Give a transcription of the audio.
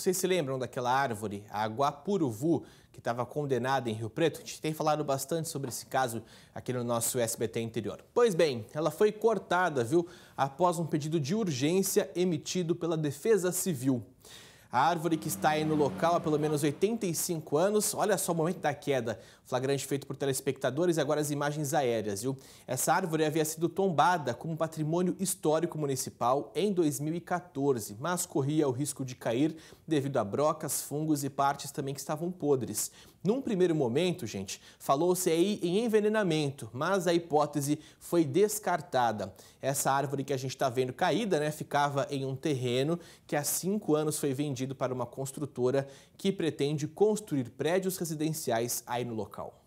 Vocês se lembram daquela árvore, a Guapuruvu, que estava condenada em Rio Preto? A gente tem falado bastante sobre esse caso aqui no nosso SBT interior. Pois bem, ela foi cortada, viu, após um pedido de urgência emitido pela Defesa Civil. A árvore que está aí no local há pelo menos 85 anos. Olha só o momento da queda. Flagrante feito por telespectadores e agora as imagens aéreas, viu? Essa árvore havia sido tombada como patrimônio histórico municipal em 2014, mas corria o risco de cair devido a brocas, fungos e partes também que estavam podres. Num primeiro momento, gente, falou-se aí em envenenamento, mas a hipótese foi descartada. Essa árvore que a gente está vendo caída, né, ficava em um terreno que há cinco anos foi vendido para uma construtora que pretende construir prédios residenciais aí no local.